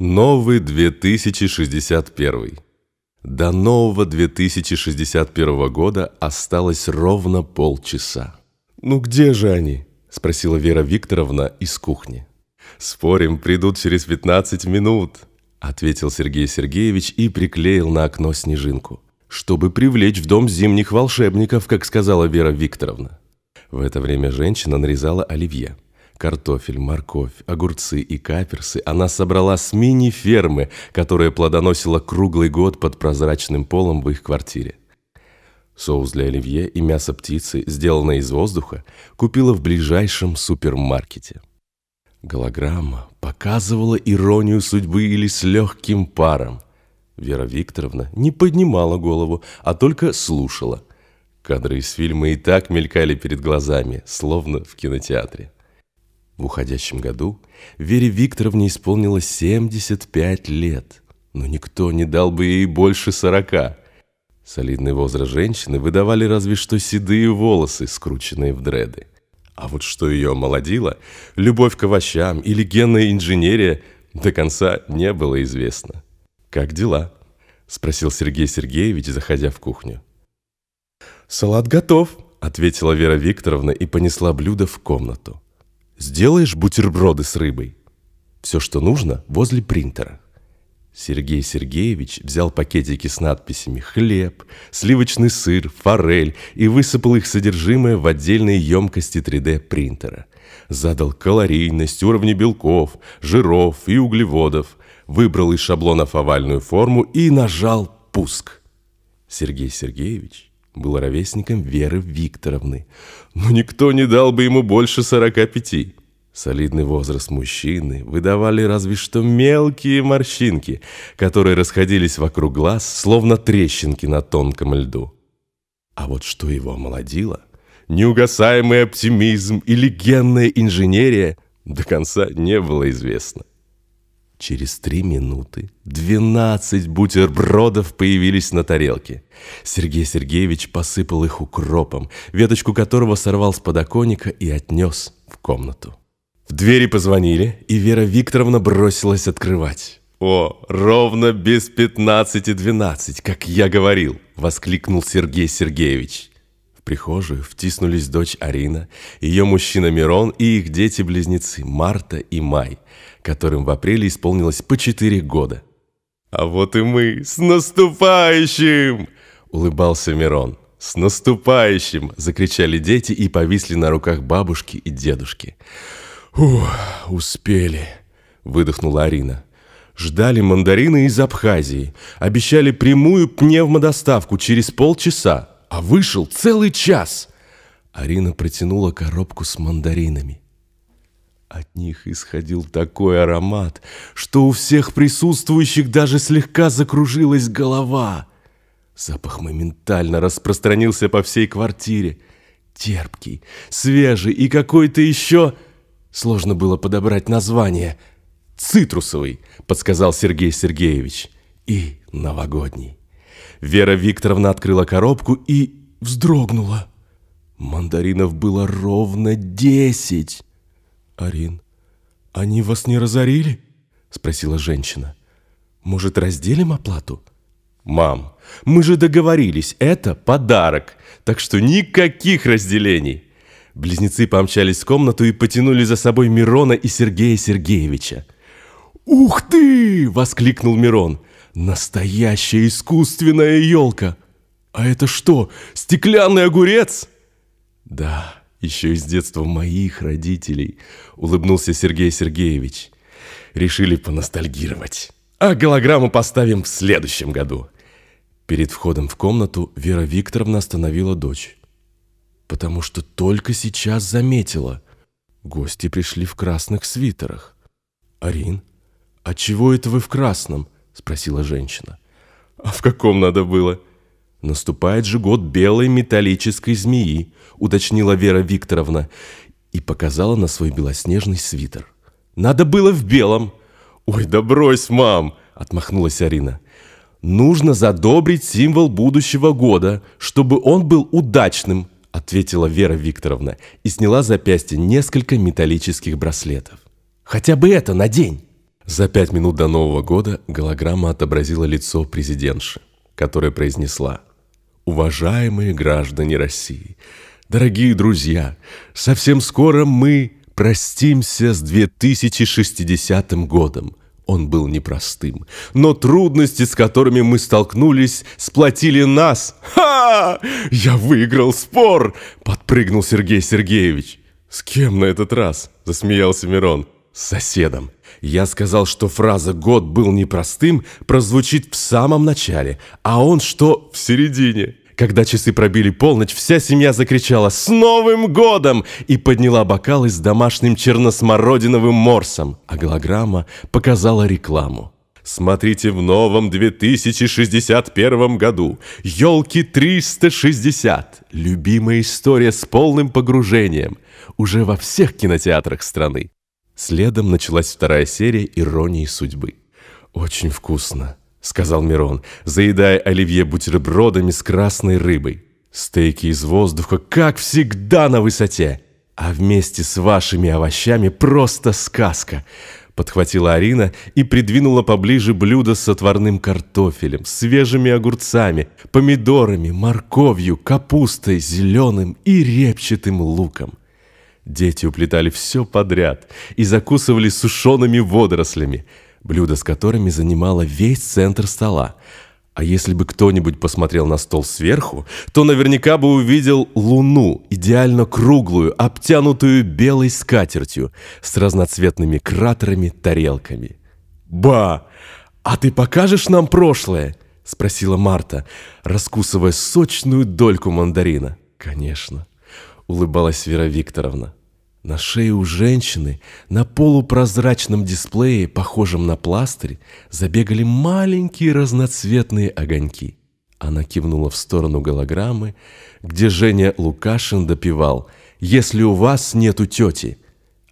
Новый 2061. До нового 2061 года осталось ровно полчаса. «Ну где же они?» – спросила Вера Викторовна из кухни. «Спорим, придут через 15 минут», – ответил Сергей Сергеевич и приклеил на окно снежинку, чтобы привлечь в дом зимних волшебников, как сказала Вера Викторовна. В это время женщина нарезала оливье – Картофель, морковь, огурцы и каперсы она собрала с мини-фермы, которая плодоносила круглый год под прозрачным полом в их квартире. Соус для оливье и мясо птицы, сделанное из воздуха, купила в ближайшем супермаркете. Голограмма показывала иронию судьбы или с легким паром. Вера Викторовна не поднимала голову, а только слушала. Кадры из фильма и так мелькали перед глазами, словно в кинотеатре. В уходящем году Вере Викторовне исполнилось 75 лет, но никто не дал бы ей больше 40. Солидный возраст женщины выдавали разве что седые волосы, скрученные в дреды. А вот что ее омолодило, любовь к овощам или генная инженерия до конца не было известно. «Как дела?» – спросил Сергей Сергеевич, заходя в кухню. «Салат готов», – ответила Вера Викторовна и понесла блюдо в комнату. Сделаешь бутерброды с рыбой? Все, что нужно, возле принтера. Сергей Сергеевич взял пакетики с надписями «хлеб», «сливочный сыр», «форель» и высыпал их содержимое в отдельные емкости 3D-принтера. Задал калорийность, уровни белков, жиров и углеводов, выбрал из шаблонов овальную форму и нажал «пуск». Сергей Сергеевич был ровесником Веры Викторовны, но никто не дал бы ему больше 45. Солидный возраст мужчины выдавали разве что мелкие морщинки, которые расходились вокруг глаз, словно трещинки на тонком льду. А вот что его омолодило? Неугасаемый оптимизм и генная инженерия до конца не было известно. Через три минуты двенадцать бутербродов появились на тарелке. Сергей Сергеевич посыпал их укропом, веточку которого сорвал с подоконника и отнес в комнату. В двери позвонили, и Вера Викторовна бросилась открывать. «О, ровно без пятнадцати двенадцать, как я говорил!» – воскликнул Сергей Сергеевич прихожую втиснулись дочь Арина, ее мужчина Мирон и их дети-близнецы Марта и Май, которым в апреле исполнилось по четыре года. «А вот и мы! С наступающим!» — улыбался Мирон. «С наступающим!» — закричали дети и повисли на руках бабушки и дедушки. «Ух, успели!» — выдохнула Арина. Ждали мандарины из Абхазии. Обещали прямую пневмодоставку через полчаса а вышел целый час. Арина протянула коробку с мандаринами. От них исходил такой аромат, что у всех присутствующих даже слегка закружилась голова. Запах моментально распространился по всей квартире. Терпкий, свежий и какой-то еще... Сложно было подобрать название. «Цитрусовый», — подсказал Сергей Сергеевич. «И новогодний». Вера Викторовна открыла коробку и вздрогнула. Мандаринов было ровно десять. «Арин, они вас не разорили?» – спросила женщина. «Может, разделим оплату?» «Мам, мы же договорились, это подарок, так что никаких разделений!» Близнецы помчались в комнату и потянули за собой Мирона и Сергея Сергеевича. «Ух ты!» – воскликнул Мирон. Настоящая искусственная елка! А это что, стеклянный огурец? Да, еще из детства моих родителей, улыбнулся Сергей Сергеевич. Решили поностальгировать. А голограмму поставим в следующем году. Перед входом в комнату Вера Викторовна остановила дочь. Потому что только сейчас заметила. Гости пришли в красных свитерах. «Арин, а чего это вы в красном?» — спросила женщина. «А в каком надо было?» «Наступает же год белой металлической змеи», — уточнила Вера Викторовна и показала на свой белоснежный свитер. «Надо было в белом!» «Ой, да брось, мам!» — отмахнулась Арина. «Нужно задобрить символ будущего года, чтобы он был удачным», — ответила Вера Викторовна и сняла с запястья несколько металлических браслетов. «Хотя бы это на день!» За пять минут до Нового года голограмма отобразила лицо президентши, которая произнесла «Уважаемые граждане России, дорогие друзья, совсем скоро мы простимся с 2060 годом. Он был непростым, но трудности, с которыми мы столкнулись, сплотили нас. Ха! Я выиграл спор! Подпрыгнул Сергей Сергеевич. С кем на этот раз? Засмеялся Мирон. С соседом. Я сказал, что фраза «год был непростым» прозвучит в самом начале, а он что в середине. Когда часы пробили полночь, вся семья закричала «С Новым годом!» и подняла бокалы с домашним черносмородиновым морсом, а голограмма показала рекламу. Смотрите в новом 2061 году. Елки 360. Любимая история с полным погружением. Уже во всех кинотеатрах страны. Следом началась вторая серия «Иронии судьбы». «Очень вкусно», — сказал Мирон, заедая оливье бутербродами с красной рыбой. «Стейки из воздуха, как всегда, на высоте! А вместе с вашими овощами просто сказка!» Подхватила Арина и придвинула поближе блюдо с отварным картофелем, свежими огурцами, помидорами, морковью, капустой, зеленым и репчатым луком. Дети уплетали все подряд и закусывали сушеными водорослями, блюдо с которыми занимало весь центр стола. А если бы кто-нибудь посмотрел на стол сверху, то наверняка бы увидел луну, идеально круглую, обтянутую белой скатертью, с разноцветными кратерами-тарелками. «Ба! А ты покажешь нам прошлое?» – спросила Марта, раскусывая сочную дольку мандарина. «Конечно», – улыбалась Вера Викторовна. На шее у женщины на полупрозрачном дисплее, похожем на пластырь, забегали маленькие разноцветные огоньки. Она кивнула в сторону голограммы, где Женя Лукашин допевал «Если у вас нету тети»,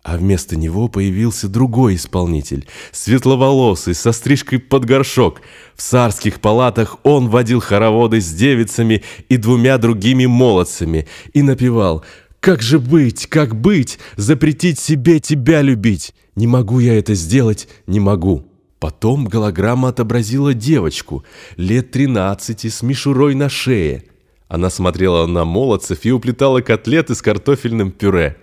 а вместо него появился другой исполнитель, светловолосый, со стрижкой под горшок. В царских палатах он водил хороводы с девицами и двумя другими молодцами и напевал как же быть, как быть, запретить себе тебя любить? Не могу я это сделать, не могу». Потом голограмма отобразила девочку, лет 13, с мишурой на шее. Она смотрела на молодцев и уплетала котлеты с картофельным пюре.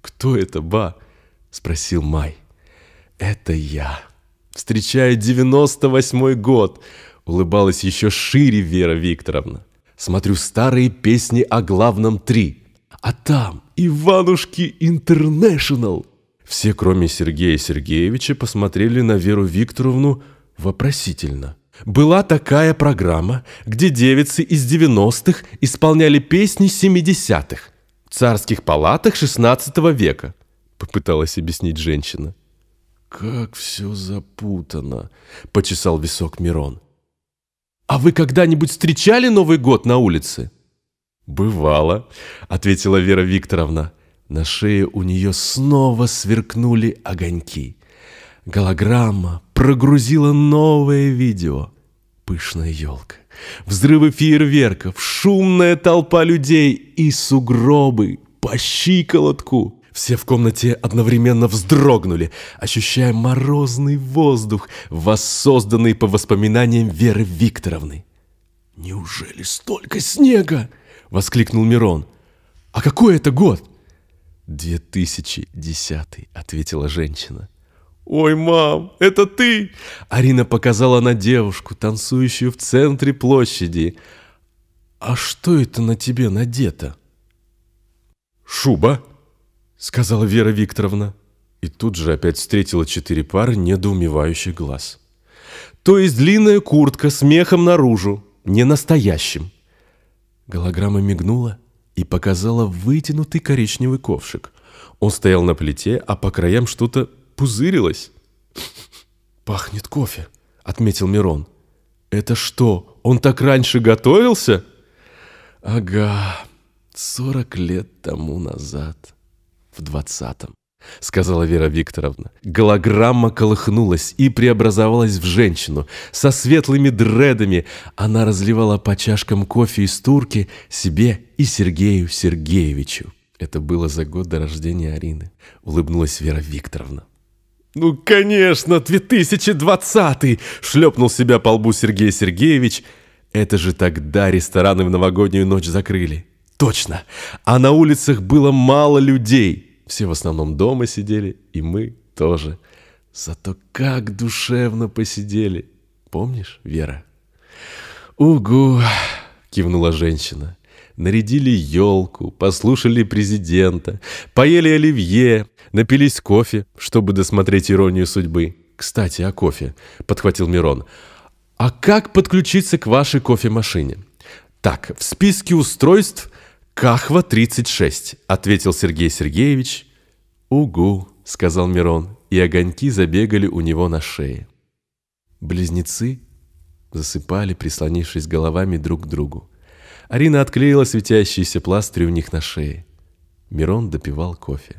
«Кто это, ба?» – спросил Май. «Это я. Встречаю 98-й год!» – улыбалась еще шире Вера Викторовна. «Смотрю старые песни о главном три. А там Иванушки Интернешнл!» Все, кроме Сергея Сергеевича, посмотрели на Веру Викторовну вопросительно. Была такая программа, где девицы из 90-х исполняли песни 70-х в царских палатах 16 века, попыталась объяснить женщина. «Как все запутано!» – почесал висок Мирон. «А вы когда-нибудь встречали Новый год на улице?» «Бывало», — ответила Вера Викторовна. На шее у нее снова сверкнули огоньки. Голограмма прогрузила новое видео. Пышная елка, взрывы фейерверков, шумная толпа людей и сугробы по щиколотку. Все в комнате одновременно вздрогнули, ощущая морозный воздух, воссозданный по воспоминаниям Веры Викторовны. «Неужели столько снега?» – воскликнул Мирон. «А какой это год?» «2010», – ответила женщина. «Ой, мам, это ты!» Арина показала на девушку, танцующую в центре площади. «А что это на тебе надето?» «Шуба», — сказала Вера Викторовна. И тут же опять встретила четыре пары недоумевающих глаз. «То есть длинная куртка с мехом наружу, не настоящим. Голограмма мигнула и показала вытянутый коричневый ковшик. Он стоял на плите, а по краям что-то пузырилось. «Пахнет кофе», — отметил Мирон. «Это что, он так раньше готовился?» «Ага, сорок лет тому назад, в двадцатом». — сказала Вера Викторовна. Голограмма колыхнулась и преобразовалась в женщину со светлыми дредами. Она разливала по чашкам кофе из турки себе и Сергею Сергеевичу. Это было за год до рождения Арины. Улыбнулась Вера Викторовна. «Ну, конечно, 2020-й!» — шлепнул себя по лбу Сергей Сергеевич. «Это же тогда рестораны в новогоднюю ночь закрыли». «Точно! А на улицах было мало людей!» Все в основном дома сидели, и мы тоже. Зато как душевно посидели. Помнишь, Вера? «Угу!» — кивнула женщина. Нарядили елку, послушали президента, поели оливье, напились кофе, чтобы досмотреть иронию судьбы. «Кстати, о кофе», — подхватил Мирон. «А как подключиться к вашей кофемашине?» «Так, в списке устройств «Кахва 36», — ответил Сергей Сергеевич. «Угу», — сказал Мирон, и огоньки забегали у него на шее. Близнецы засыпали, прислонившись головами друг к другу. Арина отклеила светящиеся пластырь у них на шее. Мирон допивал кофе.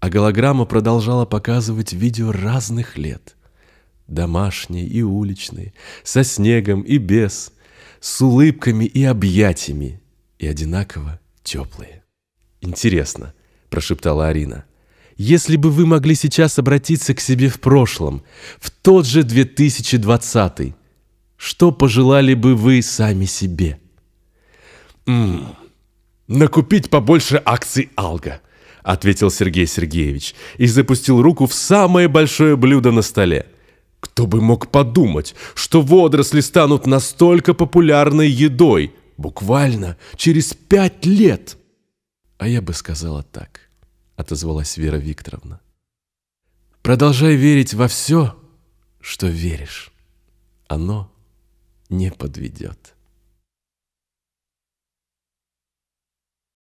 А голограмма продолжала показывать видео разных лет. Домашние и уличные, со снегом и без, с улыбками и объятиями, и одинаково теплые. «Интересно», — прошептала Арина. «Если бы вы могли сейчас обратиться к себе в прошлом, в тот же 2020 что пожелали бы вы сами себе?» «Ммм, накупить побольше акций «Алга», — ответил Сергей Сергеевич и запустил руку в самое большое блюдо на столе. «Кто бы мог подумать, что водоросли станут настолько популярной едой?» Буквально через пять лет. А я бы сказала так, отозвалась Вера Викторовна. Продолжай верить во все, что веришь. Оно не подведет.